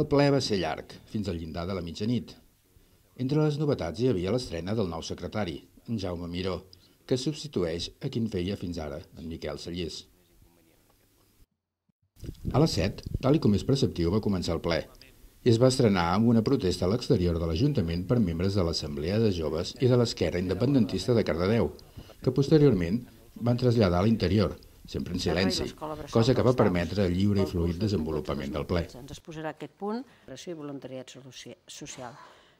El ple va ser llarg, fins al llindar de la mitjanit. Entre les novetats hi havia l'estrena del nou secretari, en Jaume Miró, que substitueix a qui en feia fins ara, en Miquel Sallés. A les 7, tal com és preceptiu, va començar el ple i es va estrenar amb una protesta a l'exterior de l'Ajuntament per membres de l'Assemblea de Joves i de l'Esquerra Independentista de Cardedeu, que posteriorment van traslladar a l'interior, sempre en silenci, cosa que va permetre el lliure i fluid desenvolupament del ple. Ens exposarà aquest punt, pressió i voluntariat social.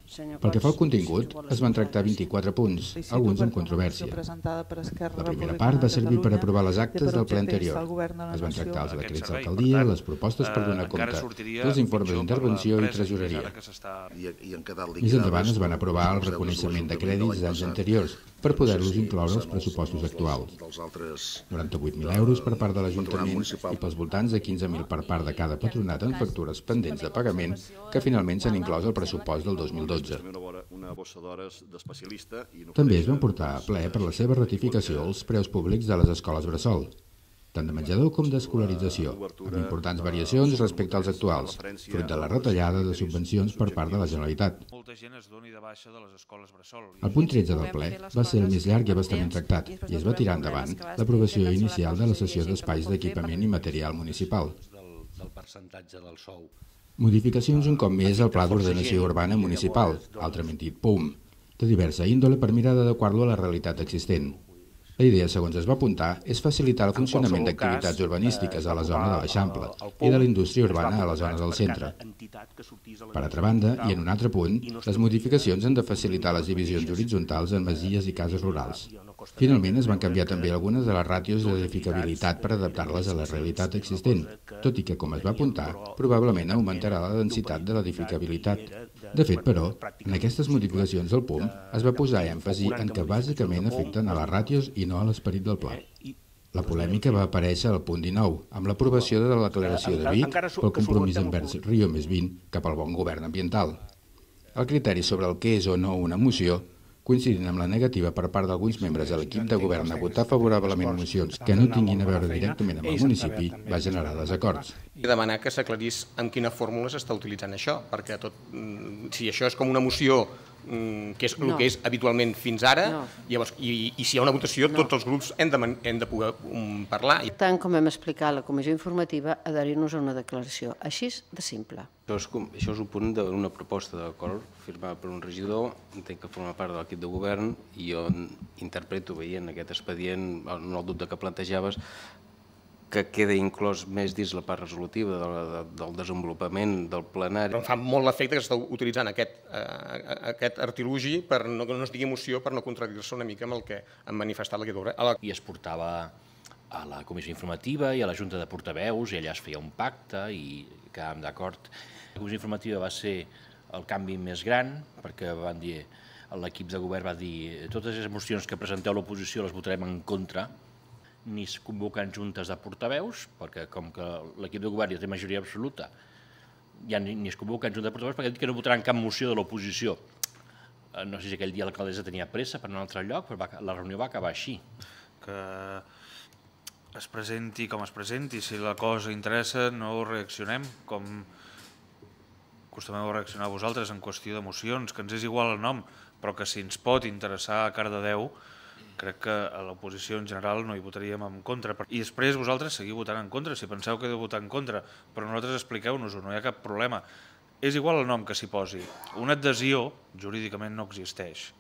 Pel que fa al contingut, es van tractar 24 punts, alguns amb controvèrsia. La primera part va servir per aprovar les actes del ple anterior. Es van tractar els decrets d'alcaldia, les propostes per eh, donar compte els informes d'intervenció i tresoreria. Més endavant es van aprovar el reconeixement de crèdits d'anys anteriors, per poder-los incloure els pressupostos actuals. 98.000 euros per part de l'Ajuntament i pels voltants de 15.000 per part de cada patronat en factures pendents de pagament que finalment s'han inclòs al pressupost del 2012. També es van portar a ple per la seva ratificació els preus públics de les escoles bressol, tant de menjador com d'escolarització, amb importants variacions respecte als actuals, fruit de la retallada de subvencions per part de la Generalitat. El punt 13 del ple va ser el més llarg i bastament tractat i es va tirar endavant l'aprovació inicial de la sessió d'espais d'equipament i material municipal. Del percentatge del sou. Modificacions un cop més al Pla d'Ordenació Urbana Municipal, altrament dit PUM, de diversa índole per mirar d'adequar-lo a la realitat existent. La idea, segons es va apuntar, és facilitar el funcionament d'activitats urbanístiques a la eh, zona de l'Eixample i de la indústria urbana a la zona del centre. Per altra banda, i en un altre punt, les modificacions han de facilitar les divisions horitzontals en masies i cases rurals. Ah, Finalment, es van canviar també algunes de les ràtios d'edificabilitat per adaptar-les a la realitat existent, tot i que, com es va apuntar, probablement augmentarà la densitat de l'edificabilitat, de fet, però, en aquestes modificacions del POM es va posar èmfasi en que bàsicament afecten a les ràtios i no a l'esperit del pla. Eh, la doncs polèmica va eh, aparèixer al punt 19, amb l'aprovació de la declaració eh, de Vic pel compromís envers Rio més 20 cap al bon govern ambiental. El criteri sobre el que és o no una moció coincidint amb la negativa per part d'alguns membres de l'equip de govern a votar favorablement mocions que no tinguin a veure directament amb el municipi va generar desacords. I demanar que s'aclarís en quina fórmula s'està utilitzant això, perquè tot, mm, si això és com una moció Mm, que és el no. que és habitualment fins ara, no. llavors, i, i si hi ha una votació, no. tots els grups hem de, hem de poder um, parlar. Tant com hem explicat la comissió informativa, adherir-nos a una declaració, així és de simple. Això és, com, això és un punt d'una proposta d'acord firmada per un regidor, entenc que forma part de l'equip de govern, i jo interpreto, veient aquest expedient, no el dubte que plantejaves, que queda inclòs més dins la part resolutiva de, de, del desenvolupament del plenari. Em fa molt l'efecte que s'està utilitzant aquest, eh, aquest artilugi per no, que no es digui moció, per no contradir-se una mica amb el que han manifestat la Guidora. La... I es portava a la comissió informativa i a la Junta de Portaveus i allà es feia un pacte i quedàvem d'acord. La comissió informativa va ser el canvi més gran perquè van dir l'equip de govern va dir totes les mocions que presenteu l'oposició les votarem en contra ni es convoquen juntes de portaveus, perquè com que l'equip de govern ja té majoria absoluta, ja ni, ni es convoquen juntes de portaveus perquè ha dit que no votaran cap moció de l'oposició. Eh, no sé si aquell dia l'alcaldessa tenia pressa per un altre lloc, però va, la reunió va acabar així. Que es presenti com es presenti, si la cosa interessa no reaccionem com acostumeu a reaccionar vosaltres en qüestió d'emocions, que ens és igual el nom, però que si ens pot interessar a cara de Déu, crec que a l'oposició en general no hi votaríem en contra. I després vosaltres seguiu votant en contra, si penseu que heu de votar en contra, però nosaltres expliqueu-nos-ho, no hi ha cap problema. És igual el nom que s'hi posi. Una adhesió jurídicament no existeix.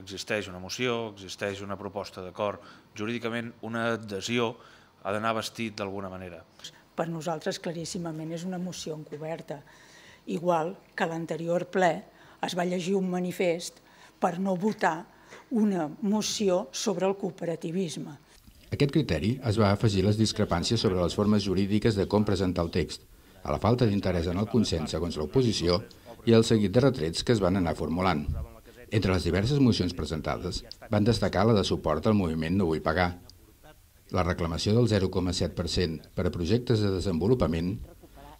Existeix una moció, existeix una proposta d'acord. Jurídicament una adhesió ha d'anar vestit d'alguna manera. Per nosaltres claríssimament és una moció encoberta. Igual que l'anterior ple es va llegir un manifest per no votar una moció sobre el cooperativisme. Aquest criteri es va afegir les discrepàncies sobre les formes jurídiques de com presentar el text, a la falta d'interès en el consens segons l'oposició i el seguit de retrets que es van anar formulant. Entre les diverses mocions presentades, van destacar la de suport al moviment No vull pagar, la reclamació del 0,7% per a projectes de desenvolupament,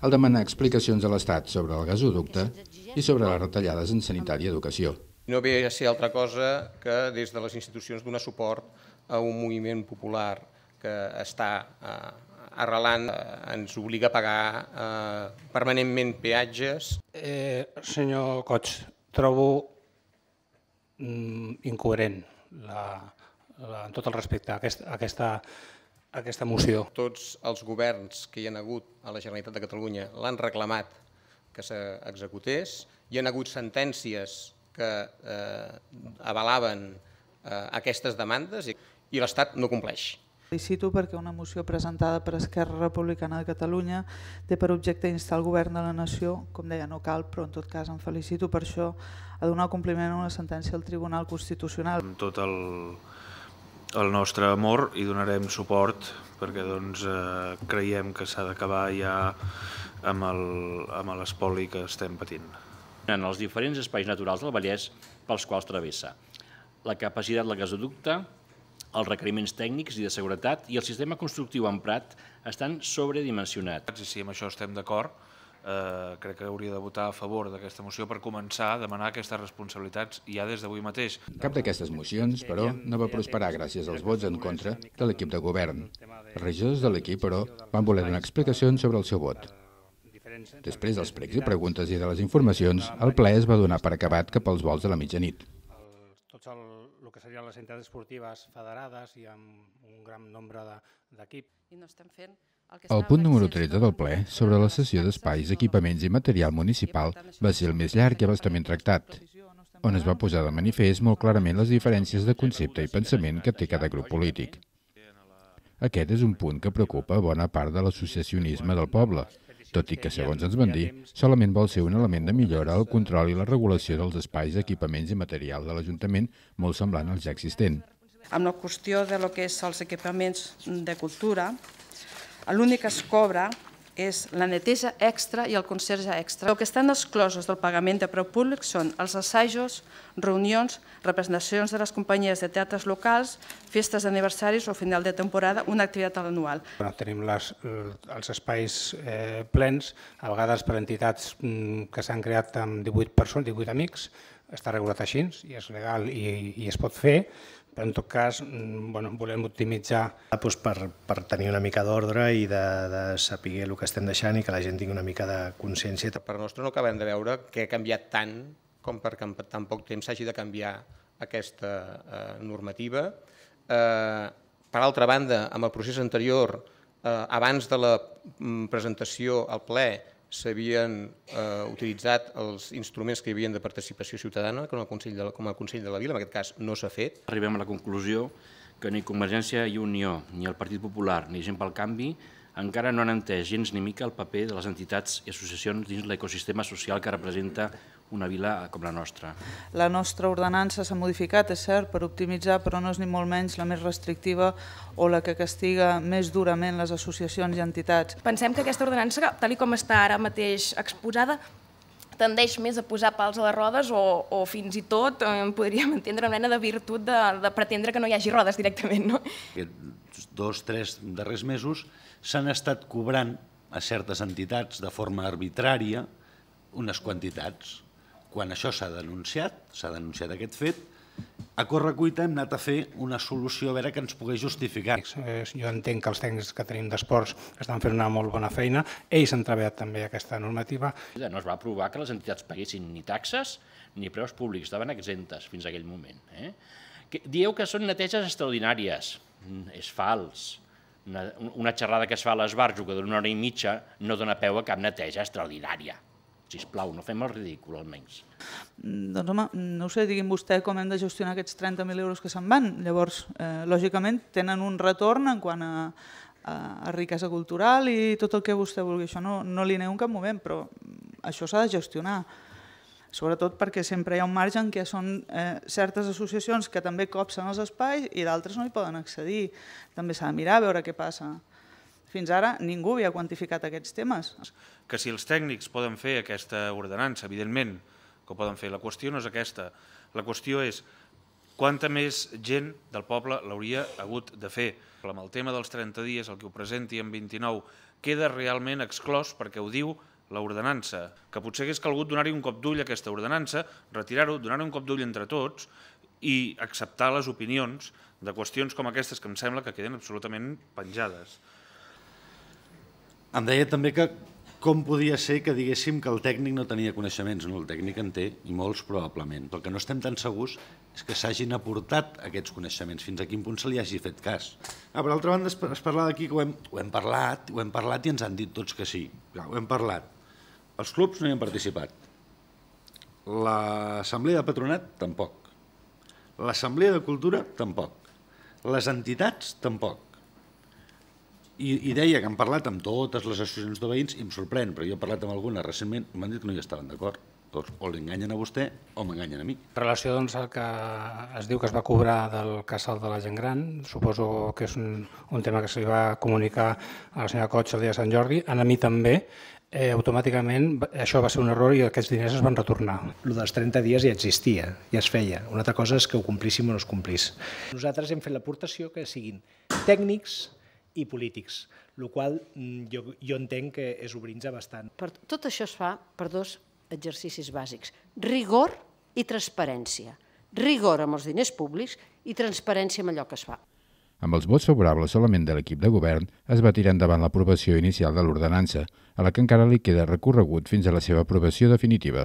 el demanar explicacions a l'Estat sobre el gasoducte i sobre les retallades en sanitat i educació no ve a ser altra cosa que des de les institucions donar suport a un moviment popular que està eh, arrelant, eh, ens obliga a pagar eh, permanentment peatges. Eh, senyor Cots, trobo mm, incoherent, la, la, tot el respecte, a aquesta, a aquesta, a aquesta moció. Tots els governs que hi han hagut a la Generalitat de Catalunya l'han reclamat que s'executés. Hi han hagut sentències que eh, avalaven eh, aquestes demandes i, i l'Estat no compleix. Felicito perquè una moció presentada per Esquerra Republicana de Catalunya té per objecte instar el govern de la nació, com deia, no cal, però en tot cas em felicito per això, a donar compliment a una sentència al Tribunal Constitucional. Amb tot el, el nostre amor i donarem suport perquè doncs, eh, creiem que s'ha d'acabar ja amb l'espoli que estem patint en els diferents espais naturals del Vallès pels quals travessa, la capacitat del gasoducte, els requeriments tècnics i de seguretat i el sistema constructiu emprat estan sobredimensionats. Si amb això estem d'acord, eh, crec que hauria de votar a favor d'aquesta moció per començar a demanar aquestes responsabilitats ja des d'avui mateix. Cap d'aquestes mocions, però, no va prosperar gràcies als vots en contra de l'equip de govern. Els regidors de l'equip, però, van voler donar explicacions sobre el seu vot. Després dels pregs i preguntes i de les informacions, el ple es va donar per acabat cap als vols de la mitjanit. Tots el, el que serien les entitats esportives federades i amb un gran nombre d'equip. I no estem fent el punt número 13 del ple sobre la cessió d'espais, equipaments i material municipal va ser el més llarg i abastament tractat, on es va posar de manifest molt clarament les diferències de concepte i pensament que té cada grup polític. Aquest és un punt que preocupa bona part de l'associacionisme del poble, tot i que, segons ens van dir, solament vol ser un element de millora al control i la regulació dels espais, equipaments i material de l'Ajuntament, molt semblant als ja existent. Amb la qüestió de lo que és els equipaments de cultura, l'únic que es cobra és la neteja extra i el conserge extra. El que estan exclosos del pagament de preu públic són els assajos, reunions, representacions de les companyies de teatres locals, festes d'aniversaris o final de temporada, una activitat anual. Bueno, tenim les, eh, els espais eh, plens, a vegades per entitats mm, que s'han creat amb 18 persones, 18 amics, està regulat així i és legal i, i es pot fer, però en tot cas, mm, bueno, volem optimitzar... Ah, doncs per, per tenir una mica d'ordre i de, de saber el que estem deixant i que la gent tingui una mica de consciència. Per nostre no acabem de veure que ha canviat tant com perquè en tan poc temps s'hagi de canviar aquesta eh, normativa. Eh, per altra banda, amb el procés anterior, eh, abans de la mm, presentació al ple, s'havien eh, utilitzat els instruments que hi havia de participació ciutadana com a Consell de la, com a Consell de la Vila, en aquest cas no s'ha fet. Arribem a la conclusió que ni Convergència i Unió, ni el Partit Popular, ni Gent pel Canvi encara no han entès gens ni mica el paper de les entitats i associacions dins l'ecosistema social que representa una vila com la nostra. La nostra ordenança s'ha modificat, és cert, per optimitzar, però no és ni molt menys la més restrictiva o la que castiga més durament les associacions i entitats. Pensem que aquesta ordenança, tal com està ara mateix exposada, tendeix més a posar pals a les rodes o, o fins i tot eh, podríem entendre una mena de virtut de, de pretendre que no hi hagi rodes directament. No? Aquests dos, tres darrers mesos s'han estat cobrant a certes entitats de forma arbitrària unes quantitats quan això s'ha denunciat, s'ha denunciat aquest fet, a correcuita hem anat a fer una solució a veure que ens pugui justificar. Jo entenc que els tècnics que tenim d'esports estan fent una molt bona feina, ells han treballat també aquesta normativa. No es va aprovar que les entitats paguessin ni taxes ni preus públics, estaven exemptes fins a aquell moment. Eh? Dieu que són neteges extraordinàries, mm, és fals. Una, una xerrada que es fa a l'esbarjo que una hora i mitja no dona peu a cap neteja extraordinària. Sisplau, no fem el ridícul, almenys. Mm, doncs home, no ho sé, digui'm vostè com hem de gestionar aquests 30.000 euros que se'n van. Llavors, eh, lògicament, tenen un retorn en quant a, a, a riquesa cultural i tot el que vostè vulgui. Això no, no li neu en cap moment, però mm, això s'ha de gestionar sobretot perquè sempre hi ha un marge en què són eh, certes associacions que també copsen els espais i d'altres no hi poden accedir. També s'ha de mirar a veure què passa. Fins ara ningú havia quantificat aquests temes. Que si els tècnics poden fer aquesta ordenança, evidentment que ho poden fer, la qüestió no és aquesta. La qüestió és quanta més gent del poble l'hauria hagut de fer. Amb el tema dels 30 dies, el que ho presenti en 29, queda realment exclòs perquè ho diu l'ordenança, que potser hagués calgut donar-hi un cop d'ull a aquesta ordenança, retirar-ho, donar-hi un cop d'ull entre tots i acceptar les opinions de qüestions com aquestes que em sembla que queden absolutament penjades. Em deia també que com podia ser que diguéssim que el tècnic no tenia coneixements. No, el tècnic en té, i molts probablement. Però el que no estem tan segurs és que s'hagin aportat aquests coneixements, fins a quin punt se li hagi fet cas. Ah, per altra banda, es parlava d'aquí que ho hem, ho hem parlat, ho hem parlat i ens han dit tots que sí. Ja, ho hem parlat. Els clubs no hi han participat. L'Assemblea de Patronat, tampoc. L'Assemblea de Cultura, tampoc. Les entitats, tampoc. I, I deia que han parlat amb totes les associacions de veïns i em sorprèn, però jo he parlat amb alguna recentment i m'han dit que no hi estaven d'acord. Doncs o l'enganyen a vostè o m'enganyen a mi. En relació doncs, al que es diu que es va cobrar del casal de la gent gran, suposo que és un, un tema que se li va comunicar a la senyora Coig el dia de Sant Jordi, a mi també, eh, automàticament això va ser un error i aquests diners es van retornar. El dels 30 dies ja existia, ja es feia. Una altra cosa és que ho complíssim o no es complís. Nosaltres hem fet l'aportació que siguin tècnics, i polítics, el qual mm, jo, jo entenc que és obrinza bastant. Per, tot això es fa per dos exercicis bàsics, rigor i transparència. Rigor amb els diners públics i transparència amb allò que es fa. Amb els vots favorables solament de l'equip de govern, es va tirar endavant l'aprovació inicial de l'ordenança, a la que encara li queda recorregut fins a la seva aprovació definitiva.